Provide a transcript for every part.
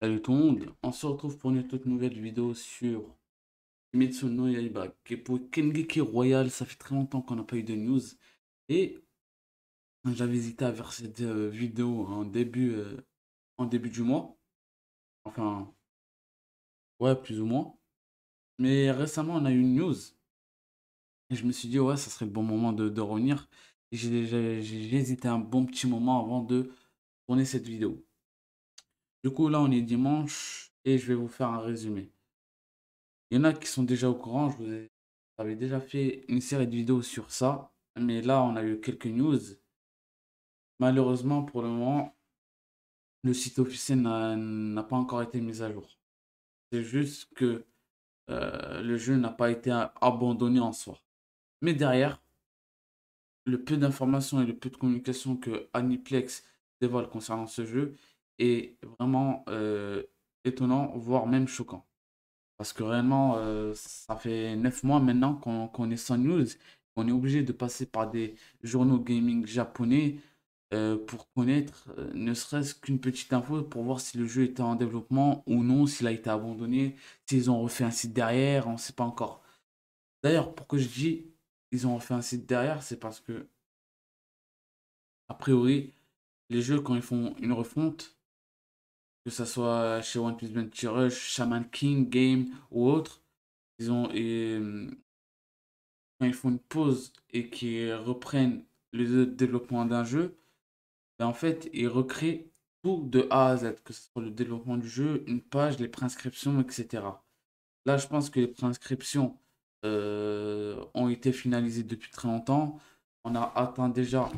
Salut tout le monde, on se retrouve pour une toute nouvelle vidéo sur Kimetsu Yaiba. Royal, ça fait très longtemps qu'on n'a pas eu de news. Et j'avais hésité à faire cette euh, vidéo en début, euh, en début du mois. Enfin, ouais, plus ou moins. Mais récemment, on a eu une news. Et je me suis dit, ouais, ça serait le bon moment de, de revenir. J'ai hésité un bon petit moment avant de tourner cette vidéo. Du coup, là, on est dimanche et je vais vous faire un résumé. Il y en a qui sont déjà au courant, je vous avais déjà fait une série de vidéos sur ça, mais là, on a eu quelques news. Malheureusement, pour le moment, le site officiel n'a pas encore été mis à jour. C'est juste que euh, le jeu n'a pas été abandonné en soi. Mais derrière, le peu d'informations et le peu de communication que Aniplex dévoile concernant ce jeu, et vraiment euh, étonnant, voire même choquant. Parce que réellement, euh, ça fait neuf mois maintenant qu'on est sans news. On est obligé de passer par des journaux gaming japonais euh, pour connaître ne serait-ce qu'une petite info pour voir si le jeu était en développement ou non, s'il a été abandonné, s'ils ont refait un site derrière, on sait pas encore. D'ailleurs, pourquoi je dis ils ont refait un site derrière, c'est parce que, a priori, les jeux, quand ils font une refonte, que ce soit chez One Piece Bounty Shaman King, Game ou autre, ils ont, ils font une pause et qu'ils reprennent le développement d'un jeu, ben, en fait, ils recréent tout de A à Z, que ce soit le développement du jeu, une page, les prescriptions, etc. Là, je pense que les prescriptions euh, ont été finalisées depuis très longtemps. On a atteint déjà,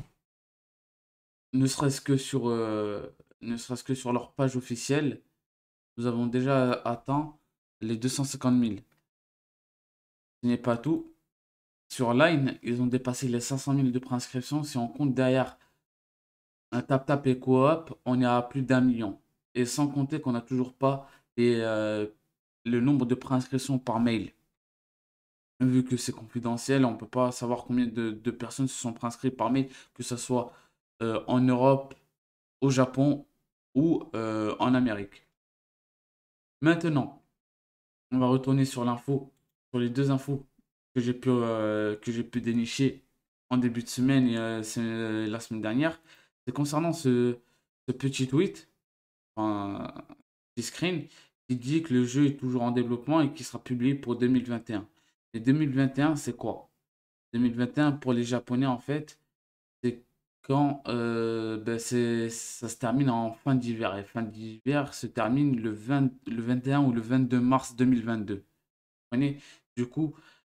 ne serait-ce que sur euh, ne serait-ce que sur leur page officielle, nous avons déjà atteint les 250 000. Ce n'est pas tout. Sur Line, ils ont dépassé les 500 000 de préinscription. Si on compte derrière un tap-tap et coop, on est à plus d'un million. Et sans compter qu'on n'a toujours pas les, euh, le nombre de préinscriptions par mail. Vu que c'est confidentiel, on ne peut pas savoir combien de, personnes se sont préinscrites par mail, que ce soit euh, en Europe, au Japon ou euh, en Amérique. Maintenant, on va retourner sur l'info, sur les deux infos que j'ai pu, euh, que j'ai pu dénicher en début de semaine et euh, la semaine dernière. C'est concernant ce, petit tweet, enfin, petit screen, qui dit que le jeu est toujours en développement et qui sera publié pour 2021. Et 2021, c'est quoi 2021, pour les Japonais, en fait, quand euh, ben, c'est, ça se termine en fin d'hiver. Et fin d'hiver se termine le, le 21 ou le 22 mars 2022. Vous comprenez Du coup,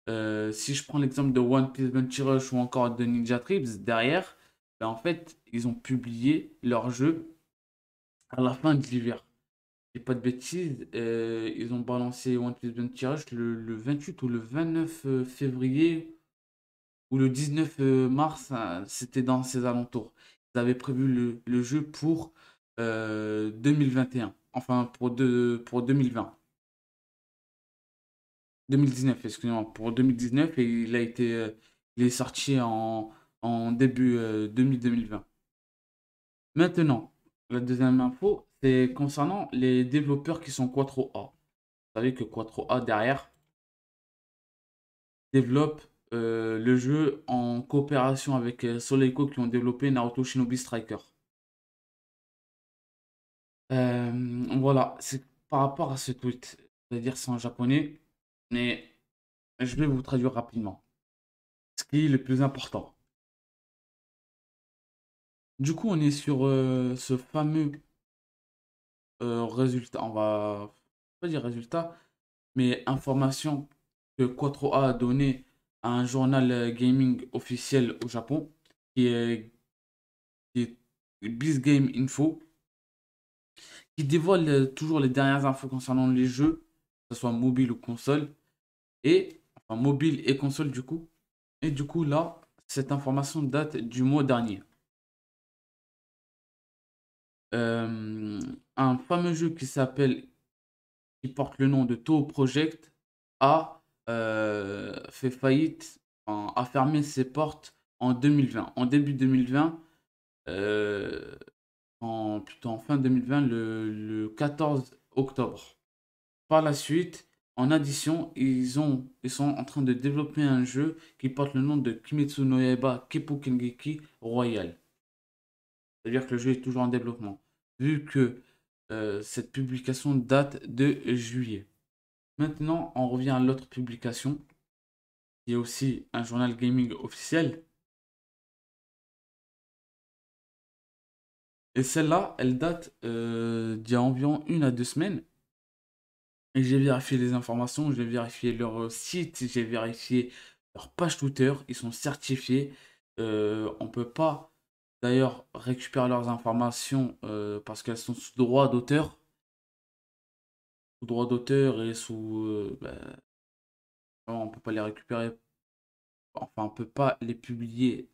euh, si je prends l'exemple de One Piece Bunchy Rush ou encore de Ninja Trips, derrière, ben, en fait, ils ont publié leur jeu à la fin de l'hiver. Et pas de bêtises, euh, ils ont balancé One Piece Bunchy Rush le, le 28 ou le 29 février le 19 euh, mars, euh, c'était dans ses alentours. Ils avaient prévu le, jeu pour 2021, euh, enfin pour, deux pour 2020. 2019, excusez-moi, pour 2019 et il a été il est sorti en, en début 2020. Maintenant, la deuxième info, c'est concernant les développeurs qui sont 4 a Vous savez que 4 a derrière développe euh, le jeu en coopération avec euh, Soleiko qui ont développé Naruto Shinobi Striker. Euh, voilà, c'est par rapport à ce tweet. C'est-à-dire c'est en japonais, mais je vais vous traduire rapidement. Ce qui est le plus important. Du coup, on est sur ce fameux résultat. On va pas dire résultat, mais information que Quattro a donné un journal euh, gaming officiel au Japon qui est, qui Game Info qui dévoile euh, toujours les dernières infos concernant les jeux, que ce soit mobile ou console, et enfin mobile et console du coup. Et du coup là, cette information date du mois dernier. Euh, un fameux jeu qui s'appelle, qui porte le nom de To Project, a euh, fait faillite, en, a fermé ses portes en 2020. En début 2020, euh, en, plutôt fin 2020, le, 14 octobre. Par la suite, en addition, ils, ont, ils sont en train de développer un jeu qui porte le nom de Kimetsu no Yaiba Royal. C'est-à-dire que le jeu est toujours en développement, vu que euh, cette publication date de juillet. Maintenant, on revient à l'autre publication. qui est aussi un journal gaming officiel. Et celle-là, elle date euh, d'il y a environ une à deux semaines. Et j'ai vérifié les informations, j'ai vérifié leur site, j'ai vérifié leur page Twitter. Ils sont certifiés. Euh, on ne peut pas d'ailleurs récupérer leurs informations euh, parce qu'elles sont sous droit d'auteur sous droit d'auteur et sous. Euh, bah, on peut pas les récupérer. Enfin, on peut pas les publier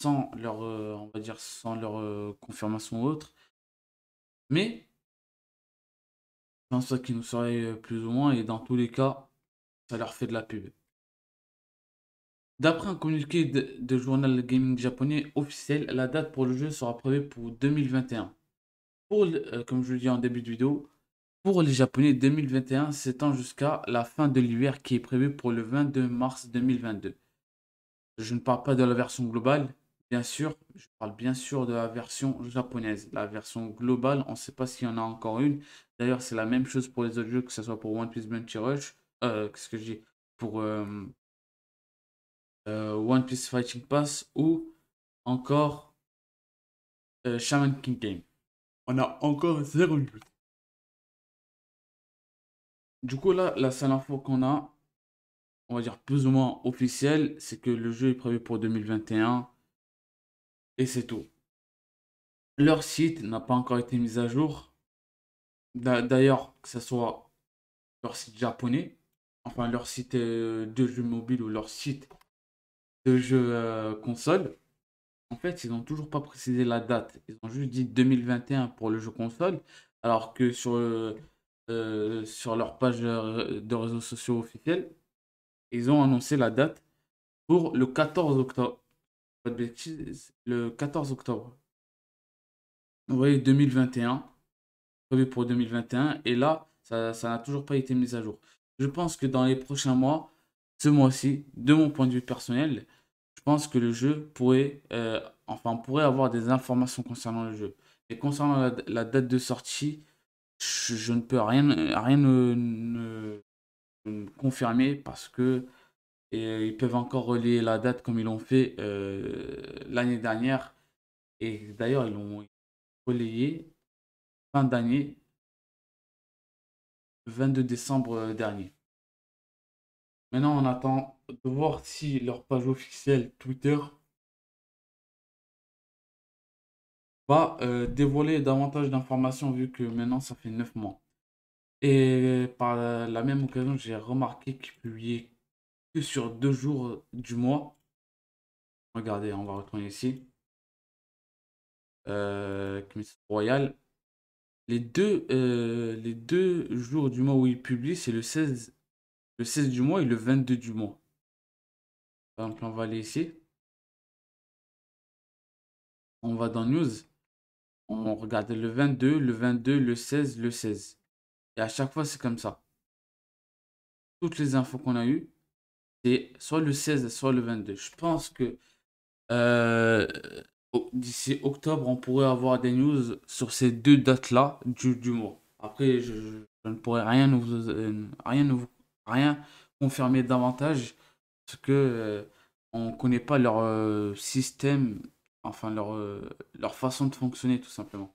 sans leur, euh, on va dire, sans leur euh, confirmation ou autre. Mais je ça qui nous serait plus ou moins, et dans tous les cas, ça leur fait de la pub. D'après un communiqué de, journal gaming japonais officiel, la date pour le jeu sera prévue pour 2021. Pour, comme je le dis en début de vidéo, pour les Japonais, 2021 s'étend jusqu'à la fin de l'hiver qui est prévue pour le 22 mars 2022. Je ne parle pas de la version globale, bien sûr, je parle bien sûr de la version japonaise. La version globale, on ne sait pas s'il y en a encore une. D'ailleurs, c'est la même chose pour les autres jeux, que ce soit pour One Piece Bunchy Rush, euh, qu'est-ce que je dis, pour euh, euh, One Piece Fighting Pass ou encore Shaman King Game. On a encore zéro du coup, là, la seule info qu'on a, on va dire plus ou moins officielle, c'est que le jeu est prévu pour 2021. Et c'est tout. Leur site n'a pas encore été mis à jour. D'ailleurs, que ce soit leur site japonais, enfin leur site euh, de jeu mobile ou leur site de jeux euh, console, en fait, ils n'ont toujours pas précisé la date. Ils ont juste dit 2021 pour le jeu console, alors que sur le... Euh, euh, sur leur page de réseaux sociaux officiels, ils ont annoncé la date pour le 14 octobre. Le 14 octobre. Vous voyez, 2021. Prévu pour 2021. Et là, ça n'a toujours pas été mis à jour. Je pense que dans les prochains mois, ce mois-ci, de mon point de vue personnel, je pense que le jeu pourrait, euh, enfin, pourrait avoir des informations concernant le jeu. Et concernant la date de sortie, je, ne peux rien, rien ne, confirmer parce que ils peuvent encore relier la date comme ils l'ont fait euh, l'année dernière. Et d'ailleurs, ils l'ont relayé fin d'année, 22 décembre dernier. Maintenant, on attend de voir si leur page officielle Twitter va euh, dévoiler davantage d'informations vu que maintenant ça fait 9 mois. Et par la même occasion, j'ai remarqué qu'il publiait que sur deux jours du mois. Regardez, on va retourner ici. Euh, Royal. Les deux, euh, les deux jours du mois où il publie, c'est le 16, le 16 du mois et le 22 du mois. Donc on va aller ici. On va dans News on regarde le 22, le 22, le 16, le 16. Et à chaque fois, c'est comme ça. Toutes les infos qu'on a eues, c'est soit le 16, soit le 22. Je pense que euh, d'ici octobre, on pourrait avoir des news sur ces deux dates-là du, du, mois. Après, je, ne pourrais rien euh, rien, rien confirmer davantage parce que euh, on ne connaît pas leur système enfin leur, euh, leur façon de fonctionner tout simplement.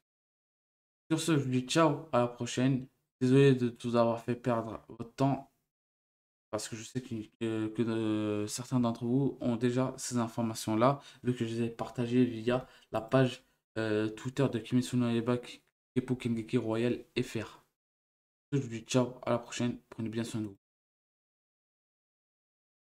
Sur ce, je vous dis ciao, à la prochaine. Désolé de vous avoir fait perdre votre temps, parce que je sais que, euh, certains d'entre vous ont déjà ces informations-là, vu que je les ai partagées via la page euh, Twitter de no Yaiba pour Kengeki Royal FR. Je vous dis ciao, à la prochaine, prenez bien soin de vous.